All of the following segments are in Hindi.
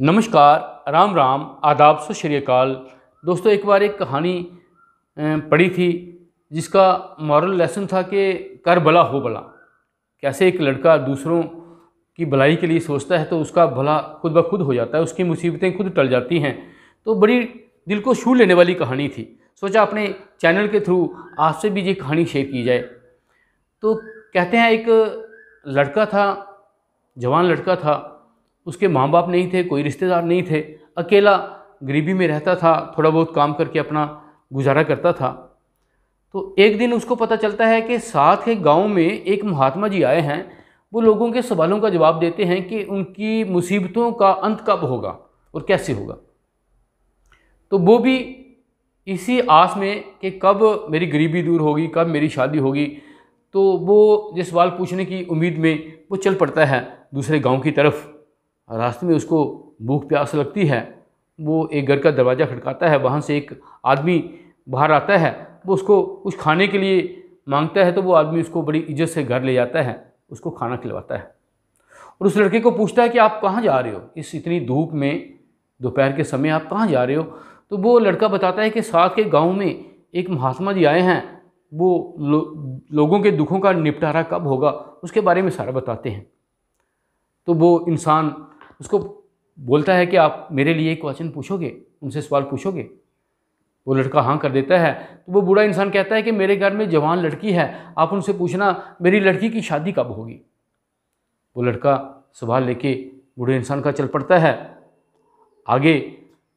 नमस्कार राम राम आदाब सो श्रीकाल दोस्तों एक बार एक कहानी पढ़ी थी जिसका मॉरल लेसन था कि कर भला हो भला कैसे एक लड़का दूसरों की भलाई के लिए सोचता है तो उसका भला खुद ब खुद हो जाता है उसकी मुसीबतें खुद टल जाती हैं तो बड़ी दिल को छू लेने वाली कहानी थी सोचा अपने चैनल के थ्रू आपसे भी ये कहानी शेयर की जाए तो कहते हैं एक लड़का था जवान लड़का था उसके माँ बाप नहीं थे कोई रिश्तेदार नहीं थे अकेला गरीबी में रहता था थोड़ा बहुत काम करके अपना गुजारा करता था तो एक दिन उसको पता चलता है कि साथ के गांव में एक महात्मा जी आए हैं वो लोगों के सवालों का जवाब देते हैं कि उनकी मुसीबतों का अंत कब होगा और कैसे होगा तो वो भी इसी आस में कि कब मेरी गरीबी दूर होगी कब मेरी शादी होगी तो वो जिस सवाल पूछने की उम्मीद में वो चल पड़ता है दूसरे गांव की तरफ़ रास्ते में उसको भूख प्यास लगती है वो एक घर का दरवाज़ा खटकाता है वहाँ से एक आदमी बाहर आता है वो उसको कुछ खाने के लिए मांगता है तो वो आदमी उसको बड़ी इज्जत से घर ले जाता है उसको खाना खिलवाता है और उस लड़के को पूछता है कि आप कहाँ जा रहे हो इस इतनी धूप में दोपहर के समय आप कहाँ जा रहे हो तो वो लड़का बताता है कि साथ के गांव में एक महात्मा जी आए हैं वो लो, लोगों के दुखों का निपटारा कब होगा उसके बारे में सारा बताते हैं तो वो इंसान उसको बोलता है कि आप मेरे लिए क्वेश्चन पूछोगे उनसे सवाल पूछोगे वो लड़का हाँ कर देता है तो वो बूढ़ा इंसान कहता है कि मेरे घर में जवान लड़की है आप उनसे पूछना मेरी लड़की की शादी कब होगी वो लड़का सवाल लेके बूढ़े इंसान का चल पड़ता है आगे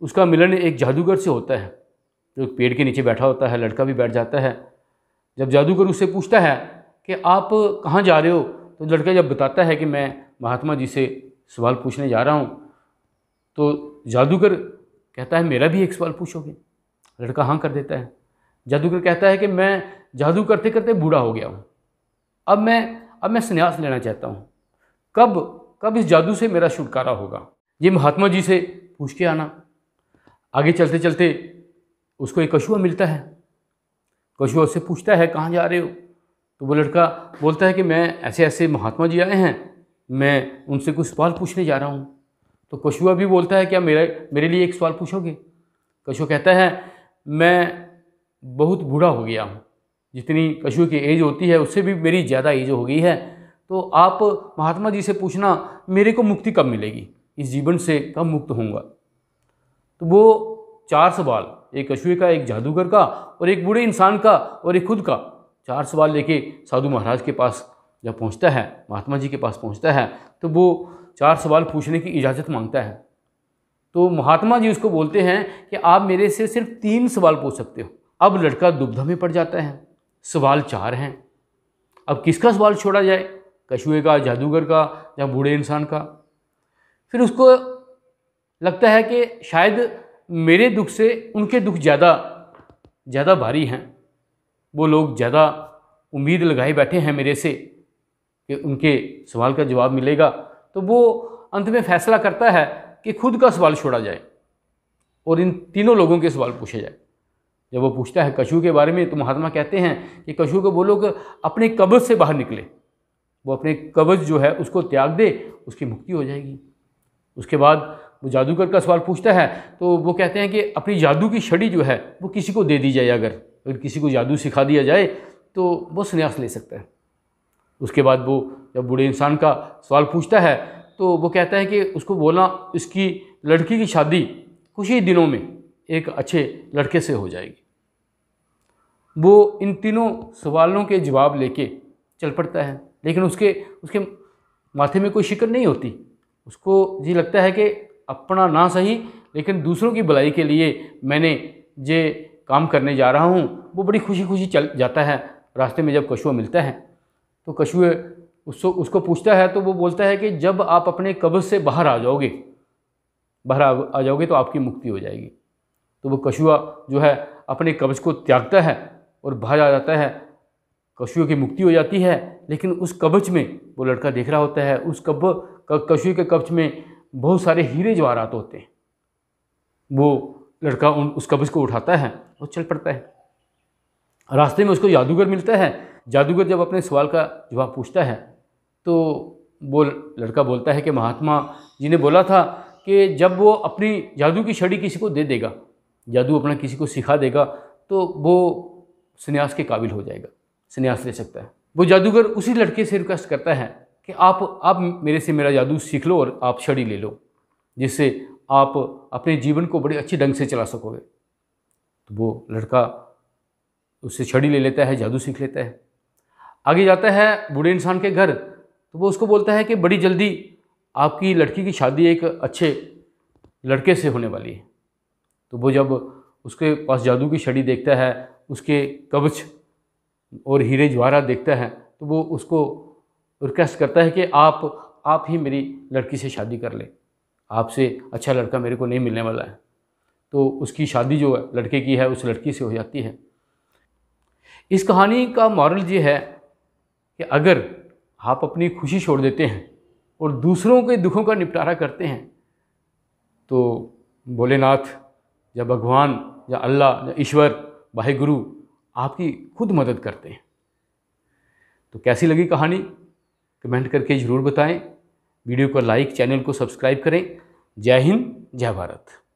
उसका मिलन एक जादूगर से होता है जो एक पेड़ के नीचे बैठा होता है लड़का भी बैठ जाता है जब जादूगर उससे पूछता है कि आप कहाँ जा रहे हो तो लड़का जब बताता है कि मैं महात्मा जी से सवाल पूछने जा रहा हूँ तो जादूगर कहता है मेरा भी एक सवाल पूछोगे लड़का हाँ कर देता है जादूगर कहता है कि मैं जादू करते करते बूढ़ा हो गया हूँ अब मैं अब मैं संन्यास लेना चाहता हूँ कब कब इस जादू से मेरा छुटकारा होगा ये महात्मा जी से पूछ के आना आगे चलते चलते उसको एक कछुआ मिलता है कछुआ उससे पूछता है कहाँ जा रहे हो तो वो लड़का बोलता है कि मैं ऐसे ऐसे महात्मा जी आए हैं मैं उनसे कुछ सवाल पूछने जा रहा हूँ तो कशुआ भी बोलता है क्या मेरे मेरे लिए एक सवाल पूछोगे कशुआ कहता है मैं बहुत बूढ़ा हो गया हूँ जितनी कशुए की एज होती है उससे भी मेरी ज़्यादा एज हो गई है तो आप महात्मा जी से पूछना मेरे को मुक्ति कब मिलेगी इस जीवन से कब मुक्त होऊंगा तो वो चार सवाल एक कशुए का एक जादूगर का और एक बूढ़े इंसान का और एक खुद का चार सवाल लेके साधु महाराज के पास जब पहुंचता है महात्मा जी के पास पहुंचता है तो वो चार सवाल पूछने की इजाज़त मांगता है तो महात्मा जी उसको बोलते हैं कि आप मेरे से सिर्फ तीन सवाल पूछ सकते हो अब लड़का दुबधा में पड़ जाता है सवाल चार हैं अब किसका सवाल छोड़ा जाए कछुए का जादूगर का या बूढ़े इंसान का फिर उसको लगता है कि शायद मेरे दुख से उनके दुख ज़्यादा ज़्यादा भारी हैं वो लोग ज़्यादा उम्मीद लगाए बैठे हैं मेरे से कि उनके सवाल का जवाब मिलेगा तो वो अंत में फैसला करता है कि खुद का सवाल छोड़ा जाए और इन तीनों लोगों के सवाल पूछे जाए जब वो पूछता है कशु के बारे में तो महात्मा कहते हैं कि कशु को वो लोग अपने कब्ज से बाहर निकले वो अपने कब्ज जो है उसको त्याग दे उसकी मुक्ति हो जाएगी उसके बाद वो जादूगर का सवाल पूछता है तो वो कहते हैं कि अपनी जादू की छड़ी जो है वो किसी को दे दी जाए अगर अगर किसी को जादू सिखा दिया जाए तो वो संन्यास ले सकता है उसके बाद वो जब बूढ़े इंसान का सवाल पूछता है तो वो कहता है कि उसको बोलना इसकी लड़की की शादी कुछ ही दिनों में एक अच्छे लड़के से हो जाएगी वो इन तीनों सवालों के जवाब लेके चल पड़ता है लेकिन उसके उसके माथे में कोई शिकर नहीं होती उसको ये लगता है कि अपना ना सही लेकिन दूसरों की भलाई के लिए मैंने ये काम करने जा रहा हूँ वो बड़ी खुशी खुशी चल जाता है रास्ते में जब कशुआ मिलता है तो कशुए उसको उसको पूछता है तो वो बोलता है कि जब आप अपने कब्ज से बाहर आ जाओगे बाहर आ जाओगे तो आपकी मुक्ति हो जाएगी तो वो कशुआ जो है अपने कब्ज को त्यागता है और बाहर आ जाता है कशुए की मुक्ति हो जाती है लेकिन उस कब्ज में वो लड़का देख रहा होता है उस कब कशुए के कब्ज में बहुत सारे हीरे जवाहरात होते हैं वो लड़का उन उस कब्ज को उठाता है और चल पड़ता है रास्ते में उसको जादूगर मिलता है जादूगर जब अपने सवाल का जवाब पूछता है तो वो लड़का बोलता है कि महात्मा जी ने बोला था कि जब वो अपनी जादू की छड़ी किसी को दे देगा जादू अपना किसी को सिखा देगा तो वो सन्यास के काबिल हो जाएगा सन्यास ले सकता है वो जादूगर उसी लड़के से रिक्वेस्ट करता है कि आप आप मेरे से मेरा जादू सीख लो और आप छड़ी ले लो जिससे आप अपने जीवन को बड़े अच्छे ढंग से चला सकोगे तो वो लड़का उससे छड़ी ले लेता है जादू सीख लेता है आगे जाता है बूढ़े इंसान के घर तो वो उसको बोलता है कि बड़ी जल्दी आपकी लड़की की शादी एक अच्छे लड़के से होने वाली है तो वो जब उसके पास जादू की छड़ी देखता है उसके कवच और हीरे ज्वारा देखता है तो वो उसको रिक्वेस्ट करता है कि आप आप ही मेरी लड़की से शादी कर लें आपसे अच्छा लड़का मेरे को नहीं मिलने वाला है तो उसकी शादी जो है लड़के की है उस लड़की से हो जाती है इस कहानी का मॉरल ये है कि अगर आप अपनी खुशी छोड़ देते हैं और दूसरों के दुखों का निपटारा करते हैं तो भोलेनाथ या भगवान या अल्लाह या ईश्वर वाहेगुरु गुरु आपकी खुद मदद करते हैं तो कैसी लगी कहानी कमेंट करके ज़रूर बताएं वीडियो को लाइक चैनल को सब्सक्राइब करें जय हिंद जय भारत